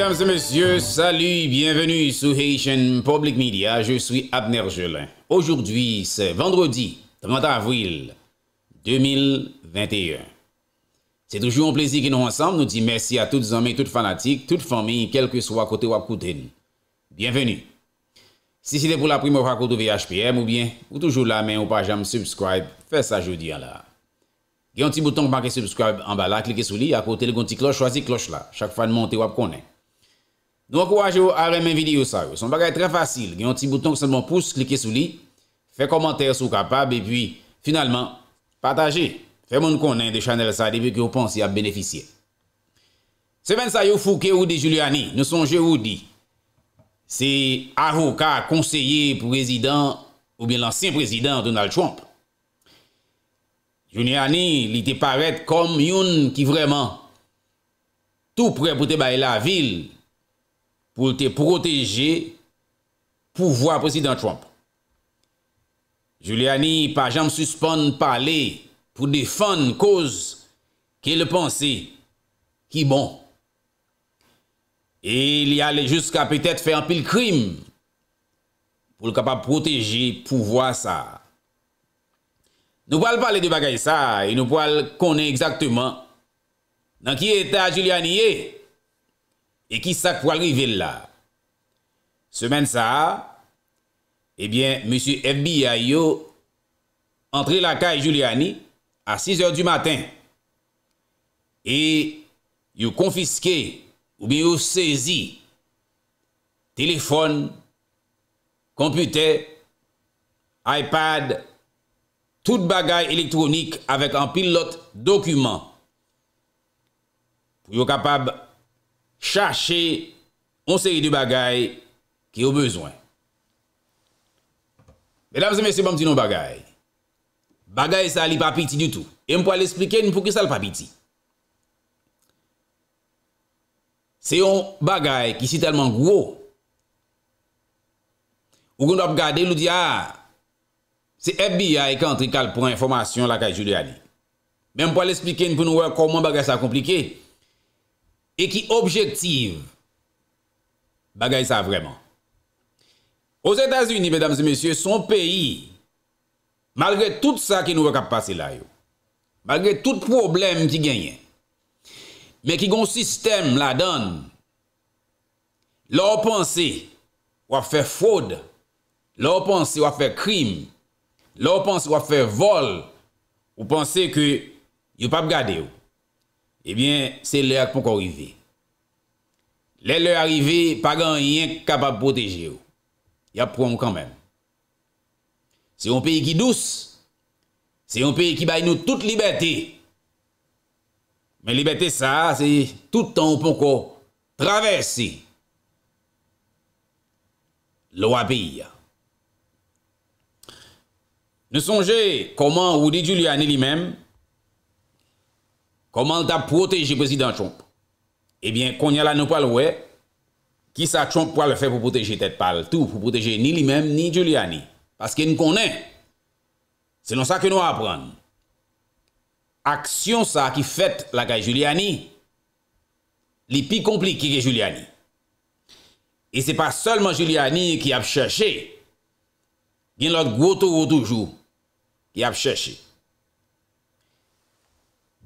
Mesdames et messieurs, salut, bienvenue sur Haitian Public Media. Je suis Abner Jelin. Aujourd'hui, c'est vendredi 30 avril 2021. C'est toujours un plaisir que nous ensemble nous dit merci à toutes les amis, toutes fanatiques, toutes familles, quel que soit côté ou à côté. Bienvenue. Si c'est pour la première fois que vous VHPM ou bien, ou toujours là, mais ou pas jamais subscribe, faites ça aujourd'hui. à là. Il y a un petit bouton marque « subscribe en bas là, cliquez sur lui, à côté le petit cloche, choisissez cloche là. Chaque fois de monter, vous connait. Nou akouwaje ou a remen videyo sa ou. Son bagay tre fasil. Gen yon ti bouton ksemon pouce, klike sou li. Fe komantè sou kapab. E pi, finalman, pataje. Fe moun konen de chanel sa. Debe ki ou pon si ap beneficye. Se ven sa yo fouke ou de Juliani. Nou sonje ou di. Se a hou ka konseye prezident ou bien lansin prezident Donald Trump. Juliani li te paret kom yon ki vreman tou preboute baye la vil pou pou l te proteje pou vwa president Trump. Juliani pa jan m suspon pale pou defon koz ke le panse ki bon. E li ale jiska petet fe an pil krim pou l kapap proteje pou vwa sa. Nou pal pale de bagay sa e nou pal kone exactement nan ki eta Juliani e. E ki sak pou alivil la. Semen sa, ebyen, monsi FBI yo antre la kaye Juliani a 6 or du maten. E yo konfiske ou bi yo sezi telefon, kompute, iPad, tout bagay elektronik avek an pilot dokumen. Yo kapab chache on seri de bagay ki yo bezwen. Bedam zeme se bom ti nou bagay. Bagay sa li papiti du tou. E m pou al explike, n pou ki sa li papiti. Se yon bagay ki si telman gwo. Ou goun do ap gade, lou di a, ah, se ebi a e kantri kalpon informasyon la kaj jude a li. Men m pou al explike, n pou nou wek koman bagay sa komplike. E, E ki objektiv bagay sa vreman. Os Etats-Unis, mesdames et messieurs, son peyi, malre tout sa ki nou wak ap pase la yo, malre tout problem ki genyen, me ki goun sistem la dan, lor panse wap fe fode, lor panse wap fe krim, lor panse wap fe vol, ou panse ki yo pap gade yo. Ebyen, se lè ak pou ko rive. Lè lè rive, pagan yen kapab poteje ou. Yap pou an kan men. Se yon peyi ki douz, se yon peyi ki bay nou tout libeté. Men libeté sa, se tout an pou ko travesse lò api ya. Ne sonje koman ou de Juliane li menm, Koman ta proteje president Trump? Ebyen, eh konye la nou pal wè, ki sa Trump pal fè pou proteje tèt pal tout, pou proteje ni li mèm, ni Giuliani. Paske nou konè. Se non sa ke nou apren. Aksyon sa ki fèt la kaye Giuliani, li pi komplike ki ge Giuliani. E se pa solman Giuliani ki ap chèche, gen lòt gwo tou ou toujou ki ap chèche.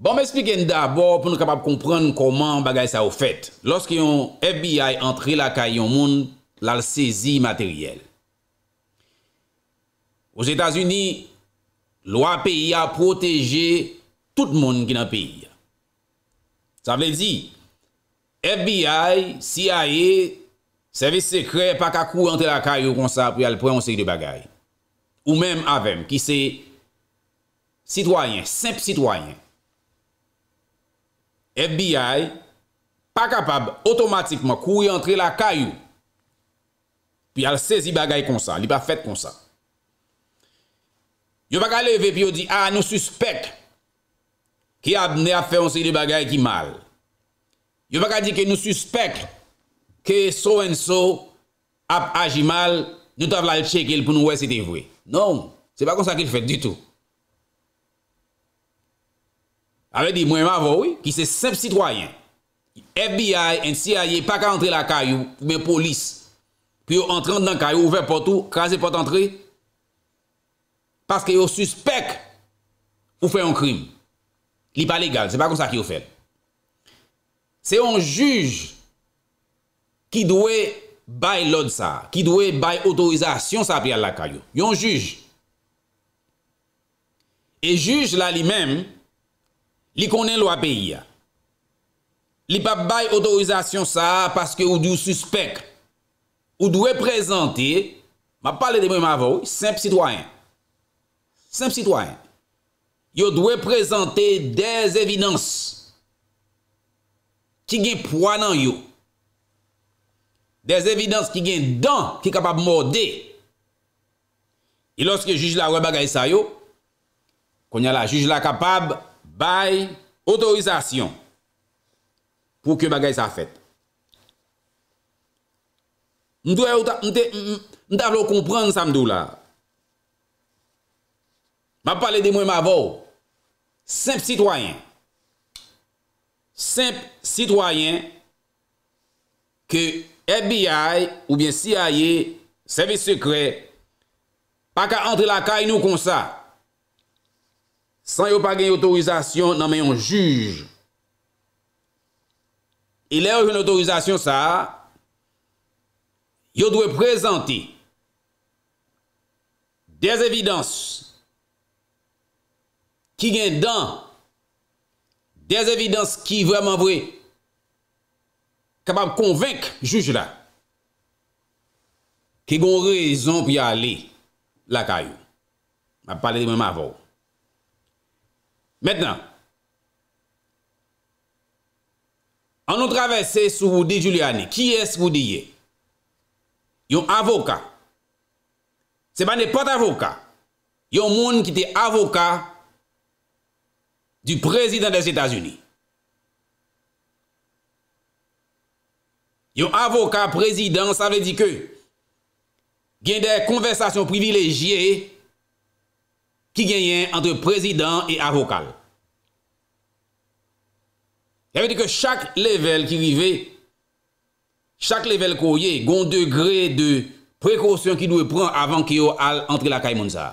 Bon m'espliken d'abord pou nou kapap komprenn koman bagay sa ou fèt. Lors ki yon FBI entre la kay yon moun lal sezi materyel. Ou Zeta Zuni, lwa peyi a proteje tout moun ki nan peyi. Sa vle zi, FBI, CIA, Servis Sekre, pak akou entre la kay yon konsa pou yal prey on sezi de bagay. Ou menm avem ki se sitwayen, semp sitwayen. FBI pa kapab otomatikman kouye antre la kayou pi al sezi bagay kon sa, li pa fet kon sa. Yo baka leve pi yo di, a ah, nou suspect ki ap ne ap fe onse li bagay ki mal. Yo baka di ki nou suspect ki so en so ap aji mal nou ta vla l cheke l pou nou we se te vwe. Non, se pa konsa ki l fet ditou. Avè di mwen ma vò wè, ki se semp sitwoyen. FBI, NCI, yè pa ka antre la kayou, fwè polis. Pwè yò entran nan kayou, ouvè potou, krasè pot antre. Pwè yò suspek fwè yon krim. Li pa legal, se pa kon sa ki yò fè. Se yon juj ki dwe bay lod sa, ki dwe bay otorizasyon sa api al la kayou. Yon juj. E juj la li mèm, Li konen lwa peyi ya. Li pa bay otorizasyon sa paske ou di ou suspek. Ou dwe prezante ma pale de mwen ma vò, semp sitwayen. Semp sitwayen. Yo dwe prezante dez evidans ki gen poan nan yo. Dez evidans ki gen dan ki kapab morde. E loske juj la wè bagay sa yo, konya la juj la kapab Bay, otorizasyon pou ke bagay sa fèt. Mdouè, mdouè, mdouè, mdouè, mdouè, mdouè, mdouè, mdouè, mdouè. Mpale de mwen mabou, semp sitwayen. Semp sitwayen ke FBI ou biye CIA, servis sekret, pa ka entre la ka inou kon sa. San yo pa gen yon autorizasyon, nan men yon juj. E lè yon joun autorizasyon sa, yo dwe prezanti des evidans ki gen dan des evidans ki vreman vwe kapab konvek juj la ki gon rezon pi a li la kayo. Ma pale li mwen ma vwo. Mètnen, an nou travesse sou di Juliani, ki es vou diye? Yon avoka. Se ban ne pot avoka, yon moun ki te avoka du prezident des Etats-Unis. Yon avoka prezident, sa vè di ke gen de konversasyon privilejye ki genyen antre prezident et avokal. Yavè di ke chak level ki rive, chak level kouye, gon degre de prekosyon ki nou e pran avan ki yo al antre la Kaimounza.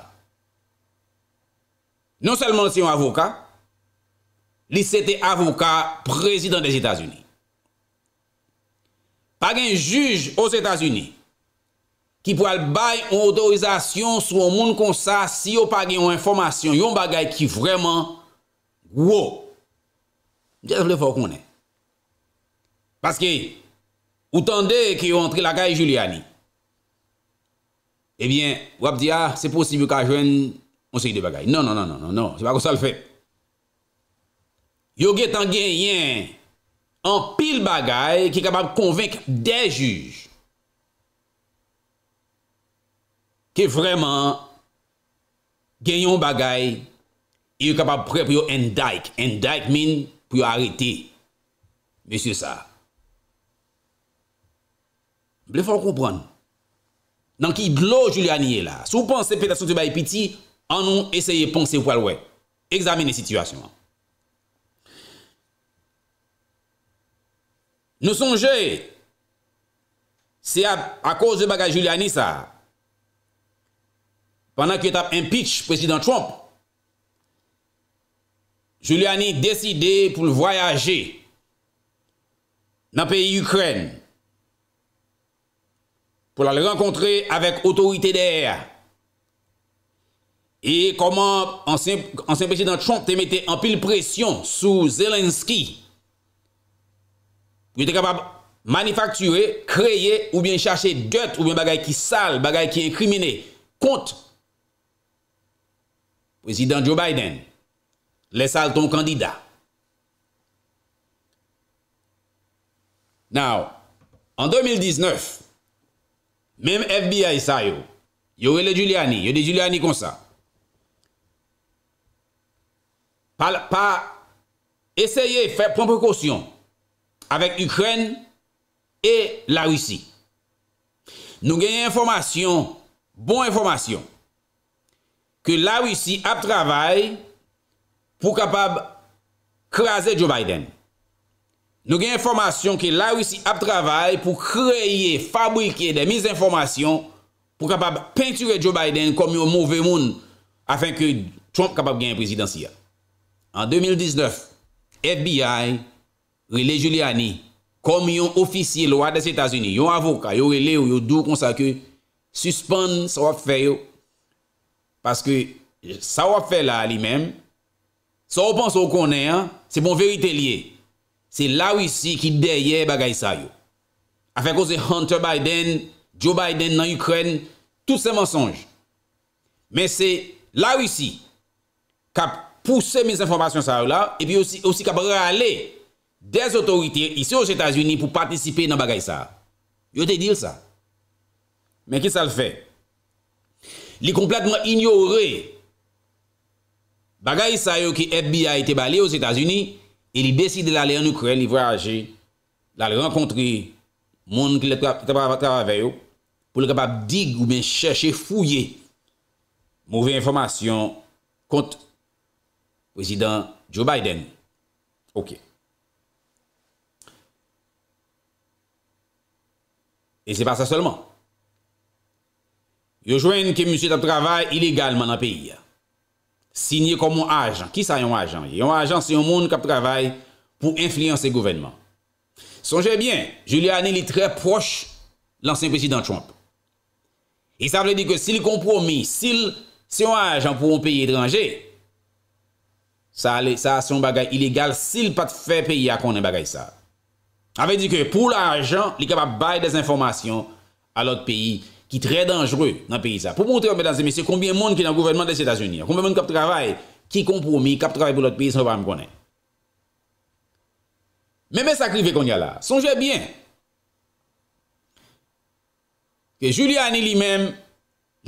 Non selman si yon avokal, li sete avokal prezident des Etats-Unis. Pag en juj os Etats-Unis, Ki pou al bay yon autorizasyon sou yon moun kon sa si yon pa gen yon informasyon, yon bagay ki vreman wou. Mwen jen vle fòk mounen. Paske, ou tande ki yon entre lakay Juliani. Ebyen, wap diya, ah, se posibu ka jwen monseri de bagay. Non, non, non, non, non, non, se pa kon sa l fèp. Yon gen tan gen yen, an pil bagay ki kabab konvenk de juj. ke vreman genyon bagay e yon kapap pre pou yon endayk. Endayk min pou yon arete. Monsie sa. Ble fòm koupron. Nan ki blo Juliani e la. Sou pon se peta sou te bayi piti, anon esaye pon se walwe. Eksamine situasyon. Nou sonje, se a koz de bagay Juliani sa, pendant qu'il a pitch, président Trump, Giuliani décidé pour voyager dans le pays Ukraine pour aller rencontrer avec l'autorité d'air. Et comment ancien, ancien président Trump te mettait en pile pression sous Zelensky pour être capable de manufacturer, créer ou bien chercher d'autres ou bien bagaille qui sale, bagaille qui incriminé contre président Joe Biden, laisse ton candidat. Now, en 2019, même FBI ça yo, yo le Giuliani, yo de Giuliani comme ça. Pas, pas essayer faire prendre précaution avec l'Ukraine et la Russie. Nous gagnons information, bonnes information. ke la wisi ap travay pou kapab kraser Joe Biden. Nou gen informasyon ke la wisi ap travay pou kreye, fabrike de mis informasyon pou kapab penture Joe Biden kom yo movemoun afin ke Trump kapab gen presidansiya. An 2019, FBI rele Juliani kom yo ofisye lo a des Etats-Unis yo avoka, yo rele yo yo dou konsake suspens wak feyo Paske sa wap fe la li mem, sa wopan sa wop konen, se bon verite liye, se la wisi ki deye bagay sa yo. Afen kon se Hunter Biden, Joe Biden nan Ukraine, tout se mensonj. Me se la wisi kap pousse miz informasyon sa yo la, e pi osi kap rale des otorite isi osi Etats-Unis pou patisipe nan bagay sa yo. Yo te dil sa, men ki sa l fe? Li kompletman ignore bagay sa yo ki FBI ite bale yo s'Etats-Unis e li besi de la le an Ukray, li vraje la le renkontri moun ki le trabaveyo pou le kapab dig ou men chèche fouye mouvè informasyon kont prezident Joe Biden. Ok. E se pa sa solman. Yo joignent que monsieur travaille illégalement dans le pays. Signé comme un agent. Qui ça un agent? Un agent, c'est un monde qui travaille pour influencer le gouvernement. Songez bien, Julian est très proche de l'ancien président Trump. Et ça veut dire que s'il compromis, s'il c'est un agent pour un pays étranger, ça, ça c'est un bagage illégal s'il pas fait pays à qu'on un bagage ça. Ça veut dire que pour l'argent, il est capable de des informations à l'autre pays ki trè dangereux nan peyi sa. Pou mwote yon bedan zemese, konbien moun ki nan gouvernement de Sétas-Unis, konbien moun kap travay, ki kompoumi kap travay pou lot peyi sa, mwen mwen konen. Mè mè sakri vek on yal la. Sonjè bien, ke Juliane li mèm,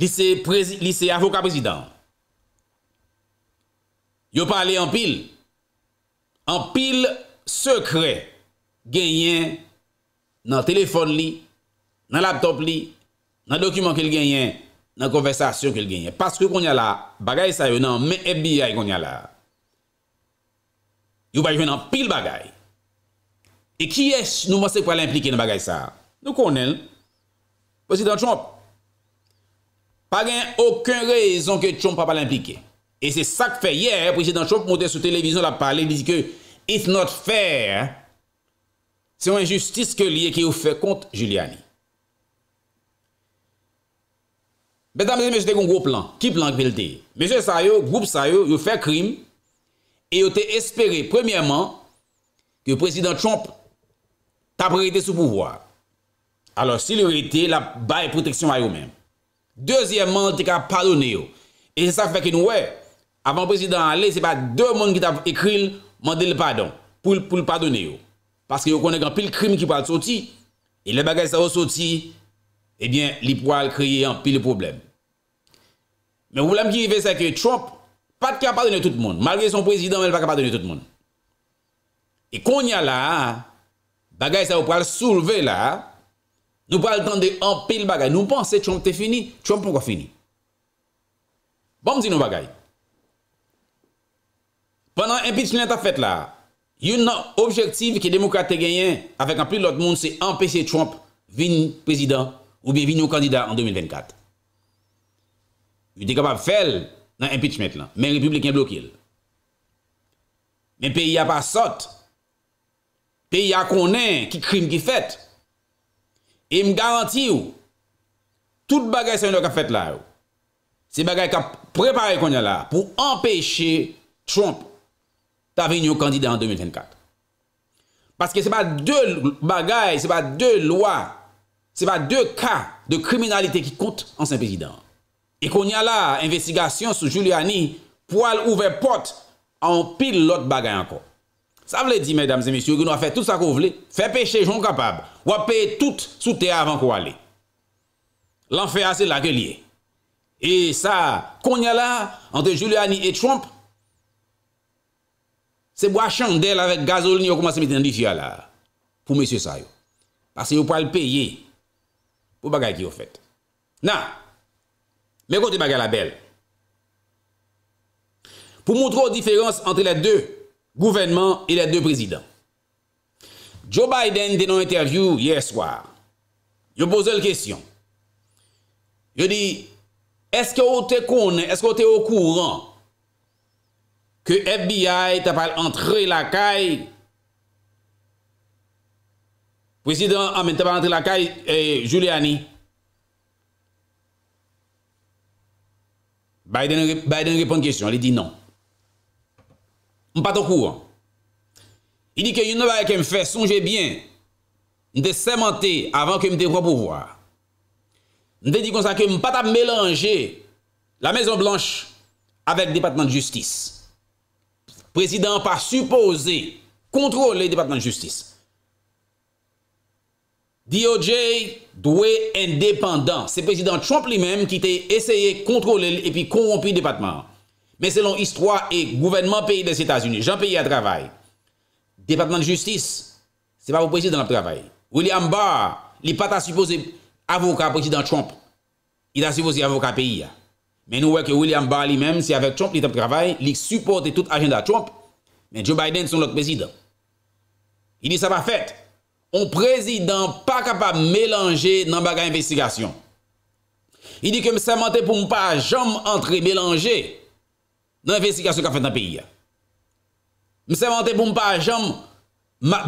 li se avoka prezident, yo pale en pil, en pil sekre, genyen nan telefon li, nan laptop li, Nan dokumen ke l genyen, nan konversasyon ke l genyen. Paske kon yal la, bagay sa yo nan men ebiye kon yal la. Yo pa jwen nan pil bagay. E ki es nou mwese kwa l implike nan bagay sa? Nou konen, president Trump. Pa gen yon, okun rezon ke Trump pa pal implike. E se sak fe yere, president Trump mwote sou televizyon la pale, li di ke, it's not fair, se yon justice ke liye ki ou fe kont Juliani. Mese mese mese te kon gwo plan, ki plan kwen lte? Mese sa yo, gwo sa yo, yo fe krim, e yo te espere, premye man, ki president Trump, ta preite sou pouvoar. Alors si le reite, la baye proteksyon ay yo men. Dezyen man, te ka padone yo. E se sa fek en wè, avan president Ali, se pa de man ki ta ekril, mande le padon, pou l padone yo. Paske yo konen kan pil krim ki pal soti, e le bagay sa yo soti, e le bagay sa yo soti, Ebyen, eh li pou al kriye anpil problem. Men wou lam ki vi ve sa ke Trump pat ki apadone tout moun. Malge son prezident, el pa apadone tout moun. E kon ya la, bagay sa ou pou al souve la, nou pou al tende anpil bagay. Nou mpense Trump te fini, Trump mpon kon fini. Bon msi nou bagay. Pendan impit chenlenta fet la, yon nan objektiv ki demokrate genyen avek anpil lot moun se ampese Trump vin prezident Trump. Ou biye vin yo kandida en 2024. Vi dekap ap fel nan impeachment lan. Men republikan blokil. Men peyi a pa sot. Peyi a konen ki krim ki fet. E m garanti ou. Tout bagay sa yon lo ka fet la ou. Se bagay ka prepare konen la. Po empeshe Trump. Ta vin yo kandida en 2024. Paske se pa de bagay. Se pa de loa. Se va 2 ka de kriminalite ki kont en Saint-Pesidon. E kon ya la investigasyon sou Juliani pou al ouve pot en pil lot bagay anko. Sa vle di, mesdames et messieurs, ki nou a fè tout sa kon vle, fè peche, joun kapab. Ou a peye tout sou te avan kon wale. Lan fè ase l'agelier. E sa kon ya la, ante Juliani et Trump, se bo a chandel avèk gazolini ou kouman se meten di fia la pou messieurs sa yo. Pase yo pou al peye yi. Pou bagay ki yo fèt. Nan, mè kon te bagay la bel. Pou moutro diférense antre la dè gouvernement e la dè dè prezident. Joe Biden dè nan interview yè swar. Yo pose l kèsyon. Yo di, eske ou te konen, eske ou te ou kouran ke FBI tapal antre la kèy Prezident a ah, men te ban entre la kaye Juliani eh, Biden yon repon kèsyon Li di nan M pat an kou an Li di ke yon ne va yon ke m fè sonjè bien M te sèmantè Avan ke m te kwa pou wò M te di kon sa ke m pat an mélanger La Maison Blanche Avek Departement de Justice Prezident pa supposé Kontrol le Departement de Justice D.O.J. dwe indépendant. Se prezident Trump li mèm ki te eseye kontrole li epi korompi depatman. Men selon histoire et gouvernement pays des Etats-Unis. Jean Pays a travay. Depatman de justice. Se pa pou prezident la travay. William Barr li pa ta suppose avokat prezident Trump. I ta suppose avokat pay ya. Men nou wè ke William Barr li mèm si avek Trump li tap travay. Li supporte tout agenda Trump. Men Joe Biden son lòk prezident. I li sa pa fèt. On prezidant pa kapap melange nan baga investikasyon. I di ke mse mante pou mpa jom antre melange nan investikasyon ka fè nan peyi ya. Mse mante pou mpa jom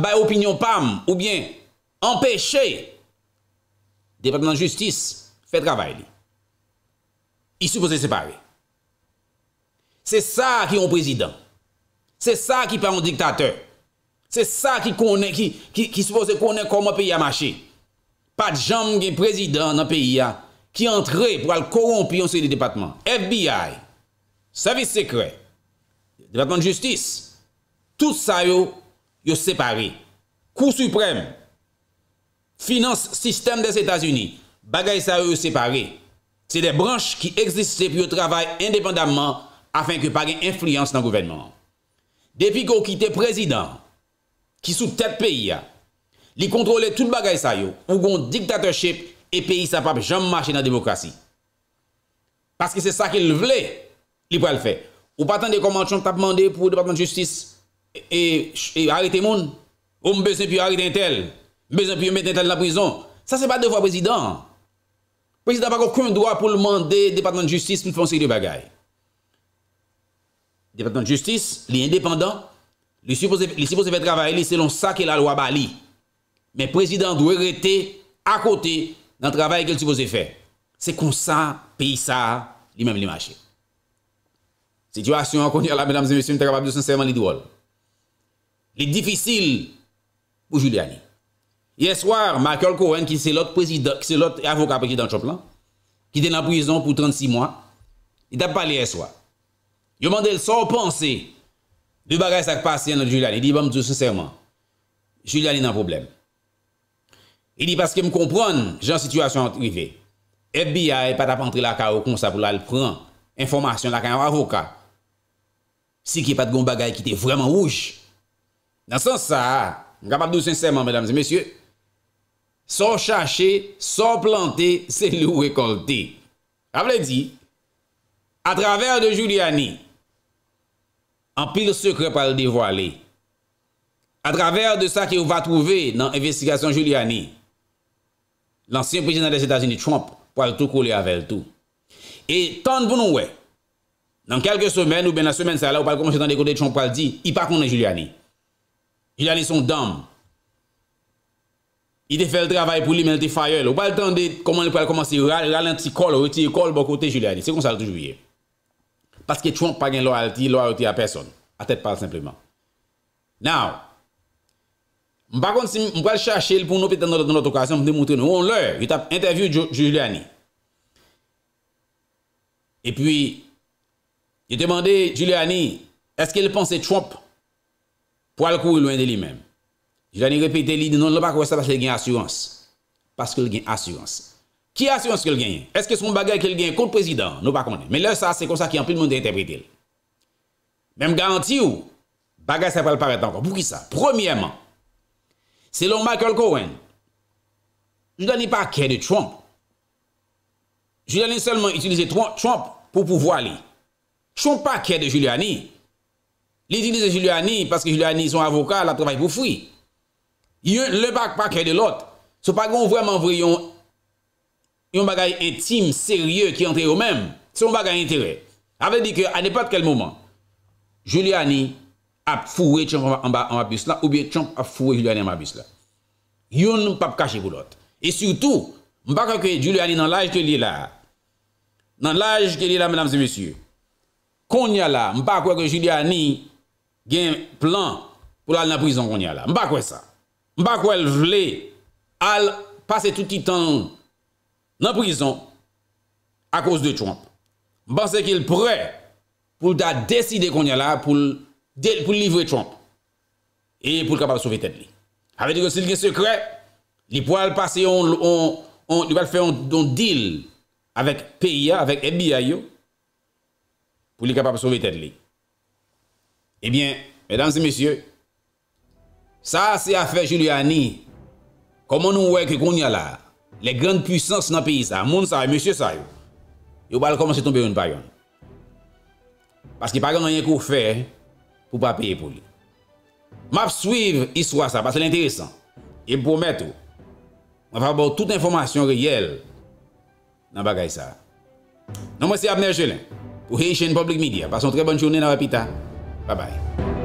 by opinion pam ou bien empèche de pep nan justis fè travay li. I sou fòse separe. Se sa ki yon prezidant. Se sa ki pa yon diktatèr. se sa ki konen, ki se fose konen konman peyi a machi. Pat jom gen prezident nan peyi a ki antre pou al korompi yon se li depatman. FBI, Savi Sekret, Depatman de Justice, tout sa yo yo separe. Kou Suprem, Finance System des Etats-Unis, bagay sa yo yo separe. Se de branche ki eksiste pou yo travay indepandamman afin ke pa gen influence nan gouvenman. Depi ko ki te prezident, ki sou tèt peyi ya, li kontrole tout bagay sa yo, pou gon diktatorship e peyi sa pape janmache nan demokrasi. Paske se sa ki l vle, li pou al fè. Ou patan de konvansyon ta pman de pou Departement de Justice e harite e, e moun, ou mbezen pi harite entel, mbezen pi omete entel nan prizon. Sa se pa devwa prezident. Prezident pa kon kon dwa pou l man de Departement de Justice mfon se li bagay. Departement de Justice, li indépendant, Li sipo se fe travaye li selon sa ke la lwa bali. Men prezidant dwe rete akote nan travaye ke li sipo se fe. Se konsa pey sa li men li mache. Sityuasyon akonye ala menam zemesye mte kapabli sanseman li di wol. Li difisil pou Juliani. Ye swar, Michael Cohen ki se lot avokat pekidan chop lan ki de nan prizon pou 36 mwa li tap pale ye swar. Yo mandel sa opanse Dou bagay sa k pasyen nou Juliani, di bomdou sinseman, Juliani nan problem. Di paske m konpron, jan situasyon an trive, FBI pat ap antre la ka ou konsa pou la l pran, informasyon la ka yon avoka, si ki pat goun bagay ki te vreman ouj. Dansan sa, m kapapdou sinseman, mèdames et mèsyè, son chache, son plante, se lou rekolte. Aple di, a traver de Juliani, a traver de Juliani, An pil sekre pal de voale. A traver de sa ki ou va trouve nan investikasyon Juliani. L'ansyen prezident des Etats-Unis, Trump, pal tou kou li avel tou. E tan pou nou we. Nan kelke semen ou ben la semen sa la ou pal kouman se tan de kote de Trump pal di, i pa konen Juliani. Juliani son dam. I de fel travay pou li men te fayol. Ou pal tan de kouman li pal kouman se ral, ral an ti kol, ou ti kol bo kote Juliani. Se kon sa tou jou ye. Paske Trump pa gen loyalti, loyalti a peson. A tèt pal simplement. Now, m bakon si m wèl chache l pou nou pète nan noto kasyon, m pète moutre nou. On lè, j tap interview Juliani. E pwi, j demande Juliani, eske l ponsè Trump pou al kou y lwen de li mèm. Juliani repète li, di non l wèk wèk non, sa paske l gen asyranse. Paske l gen asyranse. Ki asyon se ke l genye? Eske son bagay ke l genye kont prezident? Non pa konnen. Men lè sa, se kon sa ki anpil moun de interpretil. Men m garanti ou bagay se apel paret ankon. Pou ki sa? Premiyèman, se lon Michael Cohen, jounan ni pa kè de Trump. Jounan ni selman itulize Trump pou pouvo alè. Jounan pa kè de Giuliani. Li itulize Giuliani paske Giuliani son avokal la travay pou fwi. Yon le bag pa kè de lot. Se pa goun vwèman vwèyon yon bagay intime, serye, ki entre yo mem, se yon bagay intere. Avel di ke, anepat kel mouman, Juliani ap fouwe chan anba anbabis la, oubyen chan ap fouwe Juliani anbabis la. Yon mpap kache boulot. E surtout, mpap kweke Juliani nan laj ke li la. Nan laj ke li la, menam se mesyou. Kon nye la, mpap kweke Juliani gen plan pou la al napouizan kon nye la. Mpap kwe sa. Mpap kwele vle al pase touti tan ou. en prison à cause de Trump. Je pense qu'il est prêt pour décider qu'on est là pour, pour livrer Trump et pour capable sauver tête. Avec veut dire que s'il a secret, il pourrait passer on, on, on, il faire un, deal avec PIA, avec FBI pour le capable de sauver tête. Eh bien, mesdames et messieurs, ça c'est affaire Giuliani. Comment nous voyons que qu'on est là? Le grand puissance nan peyi sa. Moun sa, monsie sa yo. Yo bal koman se tombe yon payon. Paske payon nan yon kou fe pou pa peye pou li. Map suive, yi swa sa. Paske l'interesan. Yip pou omet yo. Mwen fapou tout informasyon reyel nan bagay sa. Nou mwen se apne a jelen pou heye chen public media. Pason tre bon chounen nan wapita. Ba bay.